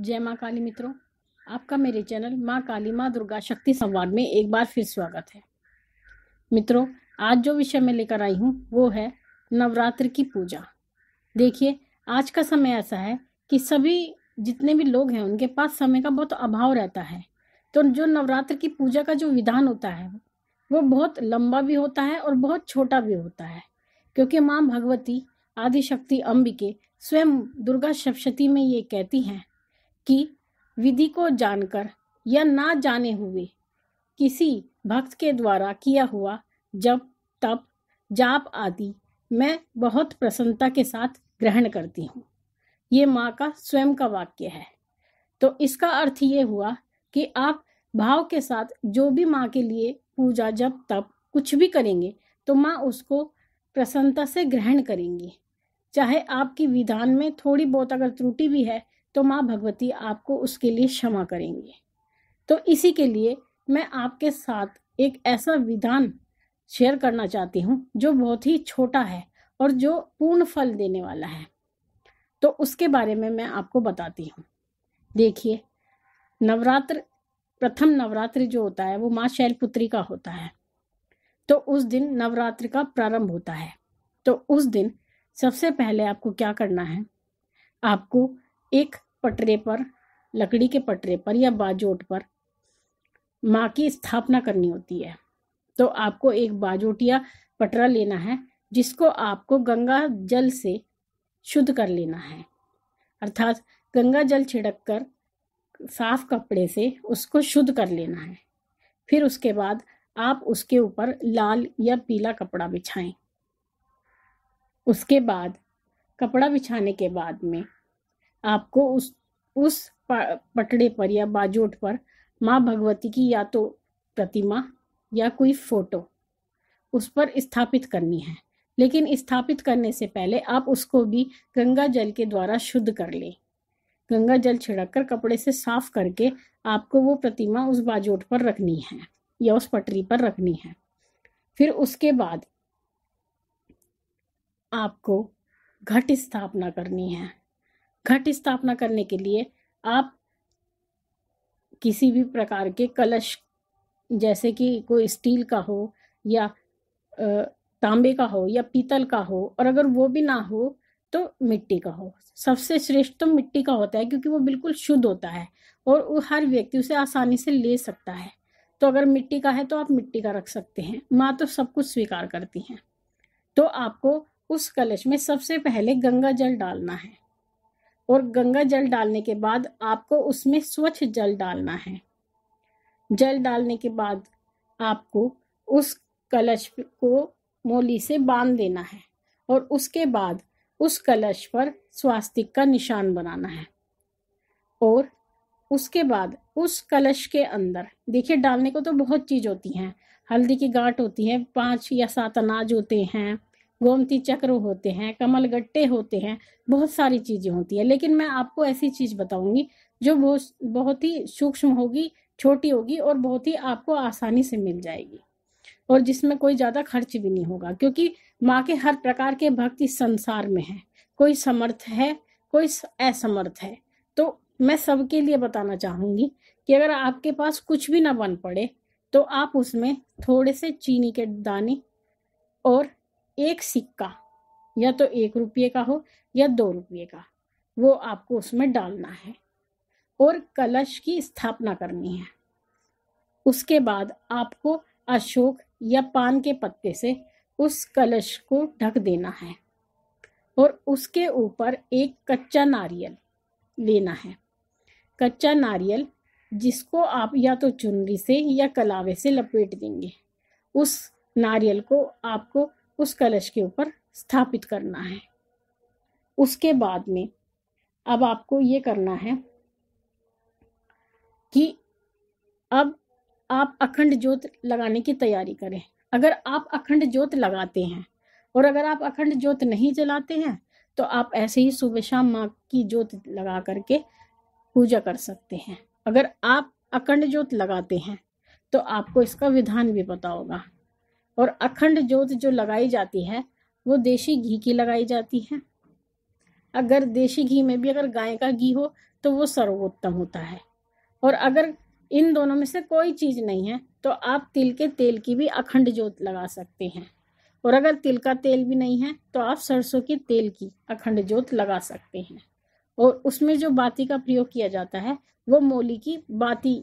जय माँ काली मित्रों आपका मेरे चैनल माँ काली माँ दुर्गा शक्ति संवाद में एक बार फिर स्वागत है मित्रों आज जो विषय मैं लेकर आई हूँ वो है नवरात्र की पूजा देखिए आज का समय ऐसा है कि सभी जितने भी लोग हैं उनके पास समय का बहुत अभाव रहता है तो जो नवरात्र की पूजा का जो विधान होता है वो बहुत लंबा भी होता है और बहुत छोटा भी होता है क्योंकि माँ भगवती आदिशक्ति अम्बिके स्वयं दुर्गा सप्शती में ये कहती हैं कि विधि को जानकर या ना जाने हुए किसी भक्त के द्वारा किया हुआ जब तप जाप आदि मैं बहुत प्रसन्नता के साथ ग्रहण करती हूँ ये माँ का स्वयं का वाक्य है तो इसका अर्थ ये हुआ कि आप भाव के साथ जो भी माँ के लिए पूजा जब तप कुछ भी करेंगे तो माँ उसको प्रसन्नता से ग्रहण करेंगी चाहे आपकी विधान में थोड़ी बहुत अगर त्रुटि भी है तो माँ भगवती आपको उसके लिए क्षमा करेंगी तो इसी के लिए मैं आपके साथ एक ऐसा विधान शेयर करना चाहती हूँ जो बहुत ही छोटा है और जो पूर्ण फल देने वाला है तो उसके बारे में मैं आपको बताती हूँ देखिए नवरात्र प्रथम नवरात्र जो होता है वो माँ शैलपुत्री का होता है तो उस दिन नवरात्र का प्रारंभ होता है तो उस दिन सबसे पहले आपको क्या करना है आपको एक पटरे पर लकड़ी के पटरे पर या बाजोट पर माँ की स्थापना करनी होती है तो आपको एक बाजोट या पटरा लेना है जिसको आपको गंगा जल से शुद्ध कर लेना है अर्थात गंगा जल छिड़क कर साफ कपड़े से उसको शुद्ध कर लेना है फिर उसके बाद आप उसके ऊपर लाल या पीला कपड़ा बिछाएं उसके बाद कपड़ा बिछाने के बाद में आपको उस उस पटड़े पर या बाजोट पर माँ भगवती की या तो प्रतिमा या कोई फोटो उस पर स्थापित करनी है लेकिन स्थापित करने से पहले आप उसको भी गंगा जल के द्वारा शुद्ध कर लें गंगा जल छिड़क कर कपड़े से साफ करके आपको वो प्रतिमा उस बाजोट पर रखनी है या उस पटरी पर रखनी है फिर उसके बाद आपको घट स्थापना करनी है घट स्थापना करने के लिए आप किसी भी प्रकार के कलश जैसे कि कोई स्टील का हो या तांबे का हो या पीतल का हो और अगर वो भी ना हो तो मिट्टी का हो सबसे श्रेष्ठ तो मिट्टी का होता है क्योंकि वो बिल्कुल शुद्ध होता है और वो हर व्यक्ति उसे आसानी से ले सकता है तो अगर मिट्टी का है तो आप मिट्टी का रख सकते हैं माँ तो सब कुछ स्वीकार करती हैं तो आपको उस कलश में सबसे पहले गंगा जल डालना है और गंगा जल डालने के बाद आपको उसमें स्वच्छ जल डालना है जल डालने के बाद आपको उस कलश को मोली से बांध देना है और उसके बाद उस कलश पर स्वास्तिक का निशान बनाना है और उसके बाद उस कलश के अंदर देखिए डालने को तो बहुत चीज़ होती हैं हल्दी की गांठ होती है पांच या सात अनाज होते हैं गोमती चक्र होते हैं कमल गट्टे होते हैं बहुत सारी चीजें होती है लेकिन मैं आपको ऐसी चीज बताऊंगी जो बहुत बहुत ही सूक्ष्म होगी छोटी होगी और बहुत ही आपको आसानी से मिल जाएगी और जिसमें कोई ज्यादा खर्च भी नहीं होगा क्योंकि माँ के हर प्रकार के भक्ति संसार में है कोई समर्थ है कोई असमर्थ है तो मैं सबके लिए बताना चाहूंगी कि अगर आपके पास कुछ भी ना बन पड़े तो आप उसमें थोड़े से चीनी के दाने और एक सिक्का या तो एक रुपये का हो या दो रुपये का वो आपको उसमें डालना है और कलश की स्थापना करनी है उसके बाद आपको अशोक या पान के पत्ते से उस कलश को ढक देना है और उसके ऊपर एक कच्चा नारियल लेना है कच्चा नारियल जिसको आप या तो चुनरी से या कलावे से लपेट देंगे उस नारियल को आपको उस कलश के ऊपर स्थापित करना है उसके बाद में अब आपको ये करना है कि अब आप अखंड ज्योत लगाने की तैयारी करें अगर आप अखंड ज्योत लगाते हैं और अगर आप अखंड ज्योत नहीं जलाते हैं तो आप ऐसे ही सुबह शाम माँ की ज्योत लगा करके पूजा कर सकते हैं अगर आप अखंड ज्योत लगाते हैं तो आपको इसका विधान भी पता होगा और अखंड ज्योत जो लगाई जाती है वो देशी घी की लगाई जाती है अगर देशी घी में भी अगर गाय का घी हो तो वो सर्वोत्तम होता है और अगर इन दोनों में से कोई चीज़ नहीं है तो आप तिल के तेल की भी अखंड ज्योत लगा सकते हैं और अगर तिल का तेल भी नहीं है तो आप सरसों के तेल की अखंड ज्योत लगा सकते हैं और उसमें जो बाती का प्रयोग किया जाता है वो मोली की बाती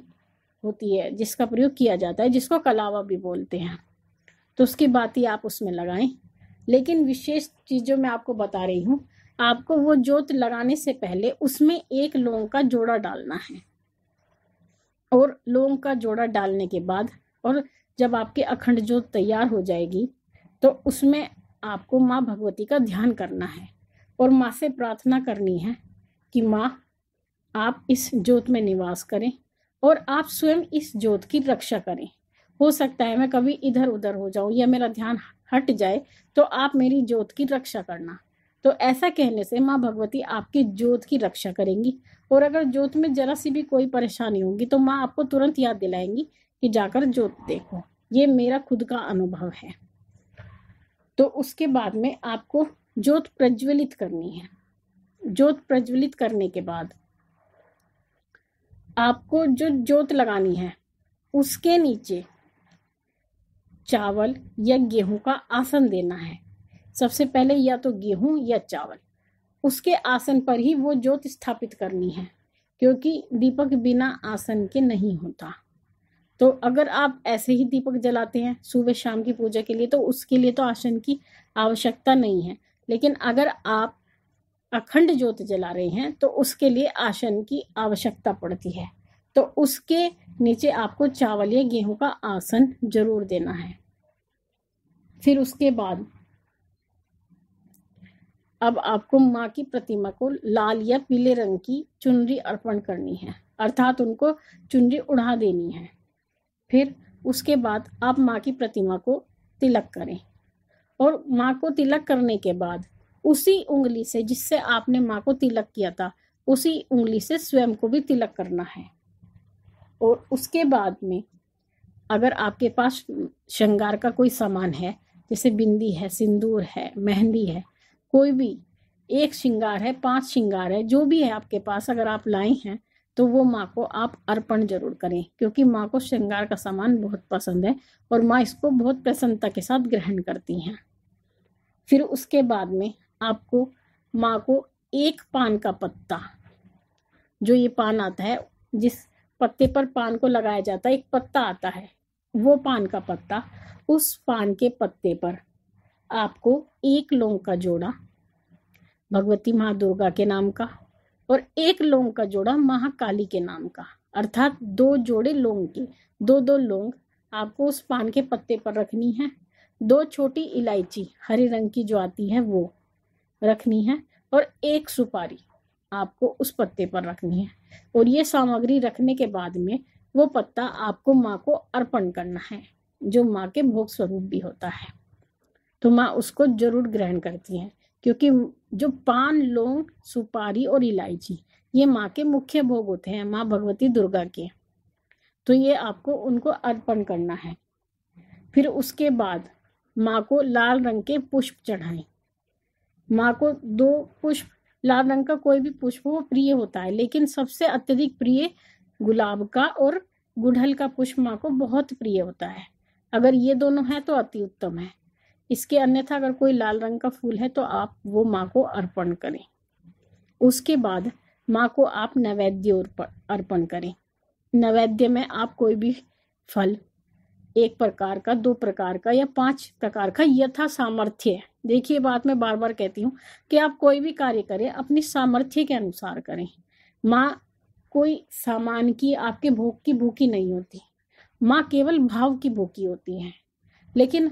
होती है जिसका प्रयोग किया जाता है जिसको कलावा भी बोलते हैं तो उसकी बात ही आप उसमें लगाएं लेकिन विशेष चीज़ों में आपको बता रही हूँ आपको वो जोत लगाने से पहले उसमें एक लौंग का जोड़ा डालना है और लौंग का जोड़ा डालने के बाद और जब आपके अखंड जोत तैयार हो जाएगी तो उसमें आपको माँ भगवती का ध्यान करना है और माँ से प्रार्थना करनी है कि माँ आप इस जोत में निवास करें और आप स्वयं इस जोत की रक्षा करें हो सकता है मैं कभी इधर उधर हो जाऊं या मेरा ध्यान हट जाए तो आप मेरी ज्योत की रक्षा करना तो ऐसा कहने से माँ भगवती आपकी ज्योत की रक्षा करेंगी और अगर जोत में जरा सी भी कोई परेशानी होगी तो माँ आपको तुरंत याद दिलाएंगी कि जाकर ज्योत देखो ये मेरा खुद का अनुभव है तो उसके बाद में आपको ज्योत प्रज्वलित करनी है ज्योत प्रज्वलित करने के बाद आपको जो ज्योत लगानी है उसके नीचे चावल या गेहूं का आसन देना है सबसे पहले या तो गेहूं या चावल उसके आसन पर ही वो ज्योत स्थापित करनी है क्योंकि दीपक बिना आसन के नहीं होता तो अगर आप ऐसे ही दीपक जलाते हैं सुबह शाम की पूजा के लिए तो उसके लिए तो आसन की आवश्यकता नहीं है लेकिन अगर आप अखंड ज्योत जला रहे हैं तो उसके लिए आसन की आवश्यकता पड़ती है तो उसके नीचे आपको चावल या गेहूं का आसन जरूर देना है फिर उसके बाद अब आपको माँ की प्रतिमा को लाल या पीले रंग की चुनरी अर्पण करनी है अर्थात उनको चुनरी उड़ा देनी है फिर उसके बाद आप माँ की प्रतिमा को तिलक करें और माँ को तिलक करने के बाद उसी उंगली से जिससे आपने माँ को तिलक किया था उसी उंगली से स्वयं को भी तिलक करना है और उसके बाद में अगर आपके पास श्रृंगार का कोई सामान है जैसे बिंदी है सिंदूर है मेहंदी है कोई भी एक श्रृंगार है पांच श्रृंगार है जो भी है आपके पास अगर आप लाए हैं तो वो माँ को आप अर्पण जरूर करें क्योंकि माँ को श्रृंगार का सामान बहुत पसंद है और माँ इसको बहुत प्रसन्नता के साथ ग्रहण करती हैं फिर उसके बाद में आपको माँ को एक पान का पत्ता जो ये पान आता है जिस पत्ते पर पान को लगाया जाता है एक पत्ता आता है वो पान का पत्ता उस पान के पत्ते पर आपको एक लौंग का जोड़ा भगवती माँ दुर्गा के नाम का और एक लौंग का जोड़ा महाकाली के नाम का अर्थात दो जोड़े लौंग के दो दो लौंग आपको उस पान के पत्ते पर रखनी है दो छोटी इलायची हरे रंग की जो आती है वो रखनी है और एक सुपारी आपको उस पत्ते पर रखनी है और ये सामग्री रखने के बाद में वो पत्ता आपको माँ को अर्पण करना है जो माँ के भोग स्वरूप भी होता है तो माँ उसको जरूर ग्रहण करती हैं क्योंकि जो पान लौंग सुपारी और इलायची ये माँ के मुख्य भोग होते हैं माँ भगवती दुर्गा के तो ये आपको उनको अर्पण करना है फिर उसके बाद माँ को लाल रंग के पुष्प चढ़ाएं माँ को दो पुष्प लाल रंग का कोई भी पुष्प वो प्रिय होता है लेकिन सबसे अत्यधिक प्रिय गुलाब का और गुड़हल का पुष्प माँ को बहुत प्रिय होता है अगर ये दोनों हैं तो अति उत्तम है इसके अन्यथा अगर कोई लाल रंग का फूल है तो आप वो माँ को अर्पण करें उसके बाद माँ को आप नैवेद्य अर्पण करें नैवेद्य में आप कोई भी फल एक प्रकार का दो प्रकार का या पांच प्रकार का यथा सामर्थ्य देखिए बात मैं बार बार कहती हूँ कि आप कोई भी कार्य करें अपने सामर्थ्य के अनुसार करें माँ कोई सामान की आपके भोग की भूखी नहीं होती माँ केवल भाव की भूखी होती है लेकिन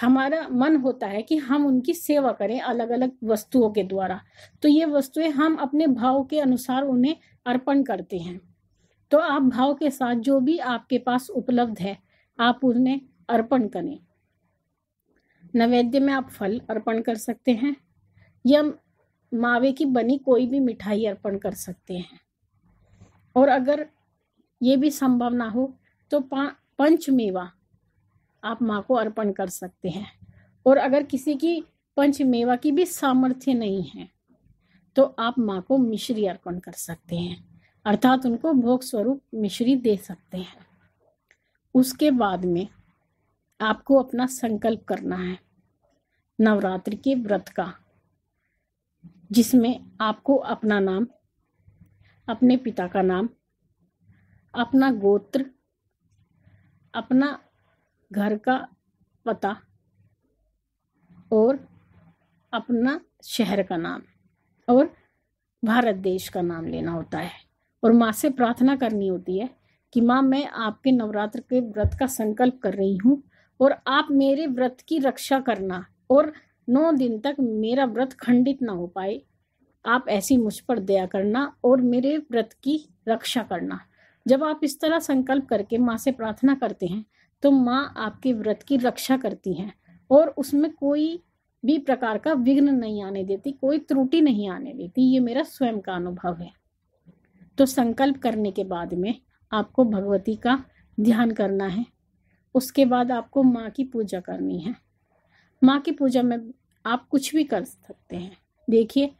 हमारा मन होता है कि हम उनकी सेवा करें अलग अलग वस्तुओं के द्वारा तो ये वस्तुएं हम अपने भाव के अनुसार उन्हें अर्पण करते हैं तो आप भाव के साथ जो भी आपके पास उपलब्ध है आप उन्हें अर्पण करें नैवेद्य में आप फल अर्पण कर सकते हैं या मावे की बनी कोई भी मिठाई अर्पण कर सकते हैं और अगर ये भी संभव ना हो तो पंचमेवा आप माँ को अर्पण कर सकते हैं और अगर किसी की पंचमेवा की भी सामर्थ्य नहीं है तो आप माँ को मिश्री अर्पण कर सकते हैं अर्थात उनको भोग स्वरूप मिश्री दे सकते हैं उसके बाद में आपको अपना संकल्प करना है नवरात्रि के व्रत का जिसमें आपको अपना नाम अपने पिता का नाम अपना गोत्र अपना घर का पता और अपना शहर का नाम और भारत देश का नाम लेना होता है और माँ से प्रार्थना करनी होती है कि माँ मैं आपके नवरात्र के व्रत का संकल्प कर रही हूँ और आप मेरे व्रत की रक्षा करना और नौ दिन तक मेरा व्रत खंडित ना हो पाए आप ऐसी मुझ पर दया करना और मेरे व्रत की रक्षा करना जब आप इस तरह संकल्प करके माँ से प्रार्थना करते हैं तो माँ आपके व्रत की रक्षा करती हैं और उसमें कोई भी प्रकार का विघ्न नहीं आने देती कोई त्रुटि नहीं आने देती ये मेरा स्वयं का अनुभव है तो संकल्प करने के बाद में आपको भगवती का ध्यान करना है उसके बाद आपको माँ की पूजा करनी है माँ की पूजा में आप कुछ भी कर सकते हैं देखिए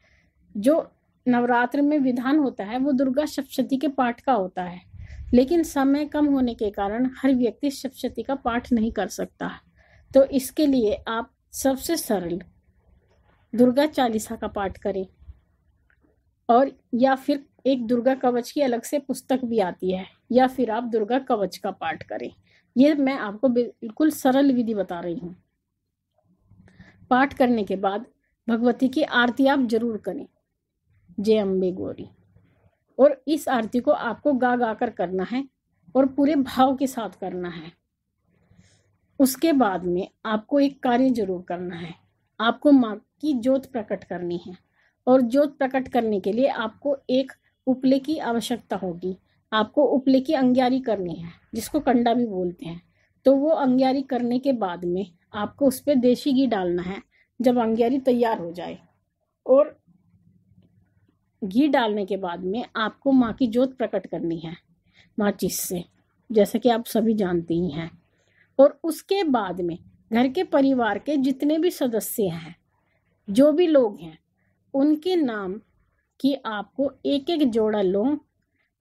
जो नवरात्र में विधान होता है वो दुर्गा सप्तशती के पाठ का होता है लेकिन समय कम होने के कारण हर व्यक्ति सप्तशती का पाठ नहीं कर सकता तो इसके लिए आप सबसे सरल दुर्गा चालीसा का पाठ करें और या फिर एक दुर्गा कवच की अलग से पुस्तक भी आती है या फिर आप दुर्गा कवच का पाठ करें ये मैं आपको बिल्कुल सरल विधि बता रही हूँ पाठ करने के बाद भगवती की आरती आप जरूर करें जय अम्बे गौरी और इस आरती को आपको गा गा कर करना है और पूरे भाव के साथ करना है उसके बाद में आपको एक कार्य जरूर करना है आपको माँ की जोत प्रकट करनी है और जोत प्रकट करने के लिए आपको एक उपले की आवश्यकता होगी आपको उपले की अंग्यारी करनी है जिसको कंडा भी बोलते हैं तो वो अंग्यारी करने के बाद में आपको उस पर देसी घी डालना है जब अंग्यारी तैयार हो जाए और घी डालने के बाद में आपको माँ की जोत प्रकट करनी है माचिस से जैसा कि आप सभी जानते ही हैं और उसके बाद में घर के परिवार के जितने भी सदस्य हैं जो भी लोग हैं उनके नाम की आपको एक एक जोड़ा लौंग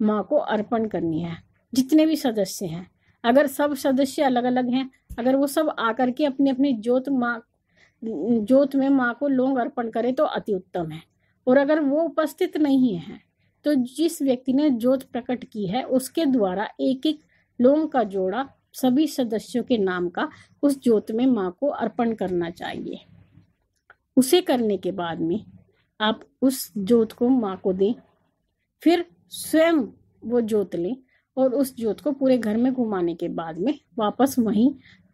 माँ को अर्पण करनी है जितने भी सदस्य हैं अगर सब सदस्य अलग अलग हैं अगर वो सब आकर के अपने अपने ज्योत माँ ज्योत में माँ को लोंग अर्पण करे तो अति उत्तम है और अगर वो उपस्थित नहीं है तो जिस व्यक्ति ने ज्योत प्रकट की है उसके द्वारा एक एक लोंग का जोड़ा सभी सदस्यों के नाम का उस ज्योत में माँ को अर्पण करना चाहिए उसे करने के बाद में आप उस ज्योत को माँ को दें फिर स्वयं वो जोत लें और उस जोत को पूरे घर में घुमाने के बाद में वापस वहीं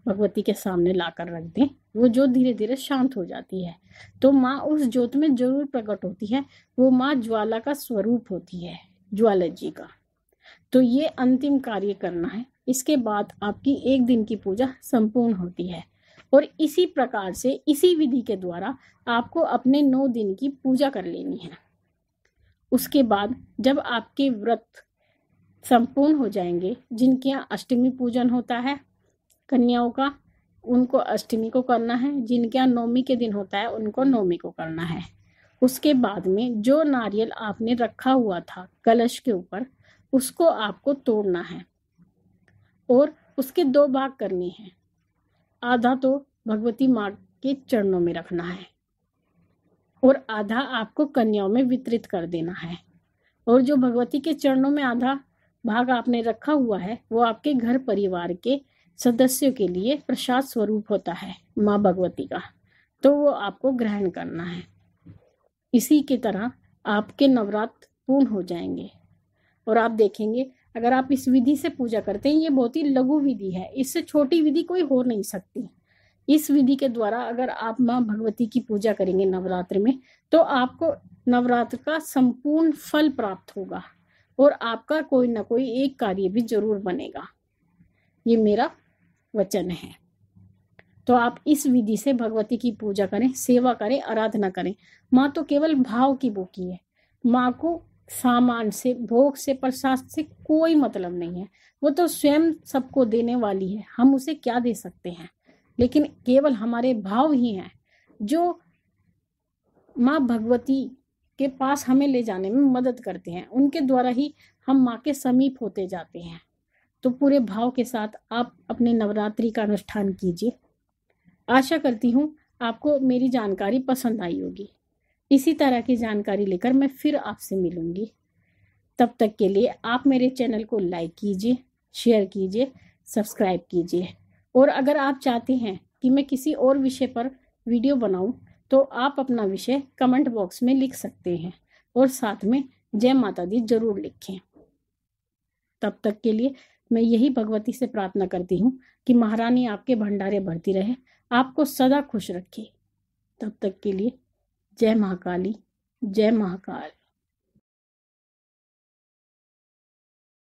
भगवती के सामने लाकर रख दें वो जोत धीरे धीरे शांत हो जाती है तो माँ उस जोत में जरूर प्रकट होती है वो माँ ज्वाला का स्वरूप होती है ज्वाला जी का तो ये अंतिम कार्य करना है इसके बाद आपकी एक दिन की पूजा संपूर्ण होती है और इसी प्रकार से इसी विधि के द्वारा आपको अपने नौ दिन की पूजा कर लेनी है उसके बाद जब आपके व्रत संपूर्ण हो जाएंगे जिनके यहाँ अष्टमी पूजन होता है कन्याओं का उनको अष्टमी को करना है जिनके यहाँ नौमी के दिन होता है उनको नवमी को करना है उसके बाद में जो नारियल आपने रखा हुआ था कलश के ऊपर उसको आपको तोड़ना है और उसके दो भाग करने हैं आधा तो भगवती माँ के चरणों में रखना है और आधा आपको कन्याओं में वितरित कर देना है और जो भगवती के चरणों में आधा भाग आपने रखा हुआ है वो आपके घर परिवार के सदस्यों के लिए प्रसाद स्वरूप होता है माँ भगवती का तो वो आपको ग्रहण करना है इसी की तरह आपके नवरात्र पूर्ण हो जाएंगे और आप देखेंगे अगर आप इस विधि से पूजा करते हैं ये बहुत ही लघु विधि है इससे छोटी विधि कोई हो नहीं सकती इस विधि के द्वारा अगर आप माँ भगवती की पूजा करेंगे नवरात्र में तो आपको नवरात्र का संपूर्ण फल प्राप्त होगा और आपका कोई ना कोई एक कार्य भी जरूर बनेगा ये मेरा वचन है तो आप इस विधि से भगवती की पूजा करें सेवा करें आराधना करें माँ तो केवल भाव की बोकी है माँ को सामान से भोग से प्रसाद से कोई मतलब नहीं है वो तो स्वयं सबको देने वाली है हम उसे क्या दे सकते हैं लेकिन केवल हमारे भाव ही हैं जो माँ भगवती के पास हमें ले जाने में मदद करते हैं उनके द्वारा ही हम माँ के समीप होते जाते हैं तो पूरे भाव के साथ आप अपने नवरात्रि का अनुष्ठान कीजिए आशा करती हूँ आपको मेरी जानकारी पसंद आई होगी इसी तरह की जानकारी लेकर मैं फिर आपसे मिलूंगी तब तक के लिए आप मेरे चैनल को लाइक कीजिए शेयर कीजिए सब्सक्राइब कीजिए और अगर आप चाहते हैं कि मैं किसी और विषय पर वीडियो बनाऊं तो आप अपना विषय कमेंट बॉक्स में लिख सकते हैं और साथ में जय माता दी जरूर लिखें तब तक के लिए मैं यही भगवती से प्रार्थना करती हूँ कि महारानी आपके भंडारे भरती रहे आपको सदा खुश रखे तब तक के लिए जय महाकाली जय महाकाल